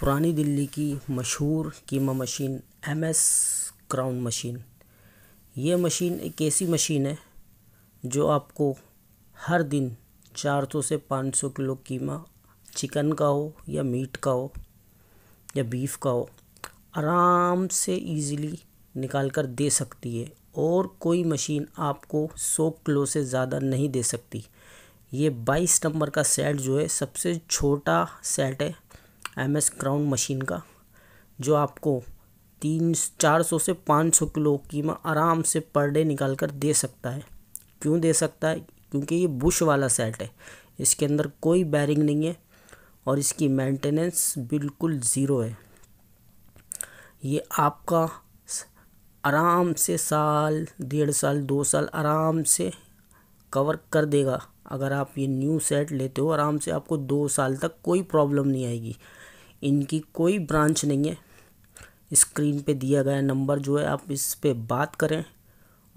पुरानी दिल्ली की मशहूर कीमा machine M S crown machine ये मशीन एक ऐसी मशीन है जो आपको हर दिन 400 से 500 किलो कीमा चिकन का हो या मीट का हो या बीफ का हो आराम से इजीली निकाल कर दे सकती है और कोई मशीन आपको 100 किलो से ज़्यादा नहीं दे सकती ये 22 नंबर का सेट जो है सबसे छोटा सेट है एम एस क्राउन मशीन का जो आपको तीन चार सौ से पाँच सौ किलो कीमा आराम से पर डे निकाल कर दे सकता है क्यों दे सकता है क्योंकि ये बुश वाला सेट है इसके अंदर कोई बैरिंग नहीं है और इसकी मेंटेनेंस बिल्कुल ज़ीरो है ये आपका आराम से साल डेढ़ साल दो साल आराम से कवर कर देगा अगर आप ये न्यू सेट लेते हो आराम से आपको दो साल तक कोई प्रॉब्लम नहीं आएगी इनकी कोई ब्रांच नहीं है स्क्रीन पे दिया गया नंबर जो है आप इस पर बात करें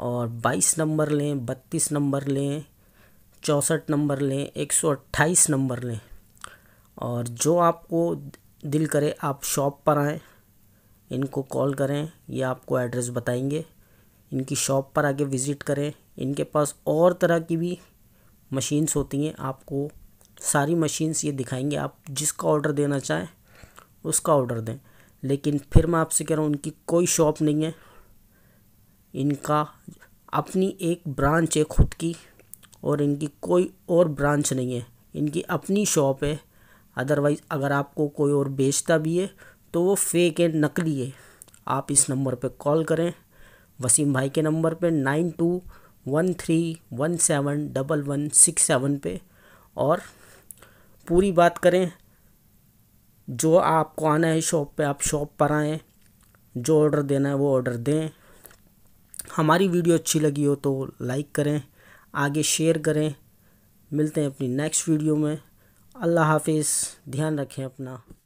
और 22 नंबर लें 32 नंबर लें चौंसठ नंबर लें 128 नंबर लें और जो आपको दिल करे आप शॉप पर आएँ इनको कॉल करें ये आपको एड्रेस बताएंगे इनकी शॉप पर आके विज़िट करें इनके पास और तरह की भी मशीन्स होती हैं आपको सारी मशीन्स ये दिखाएंगे आप जिसका ऑर्डर देना चाहें उसका ऑर्डर दें लेकिन फिर मैं आपसे कह रहा हूँ उनकी कोई शॉप नहीं है इनका अपनी एक ब्रांच है ख़ुद की और इनकी कोई और ब्रांच नहीं है इनकी अपनी शॉप है अदरवाइज़ अगर आपको कोई और बेचता भी है तो वो फेक है नकली है आप इस नंबर पे कॉल करें वसीम भाई के नंबर पे nine two one three one seven double one six seven पे और पूरी बात करें जो आपको आना है शॉप पे आप शॉप पर आएँ जो ऑर्डर देना है वो ऑर्डर दें हमारी वीडियो अच्छी लगी हो तो लाइक करें आगे शेयर करें मिलते हैं अपनी नेक्स्ट वीडियो में अल्लाह हाफिज़ ध्यान रखें अपना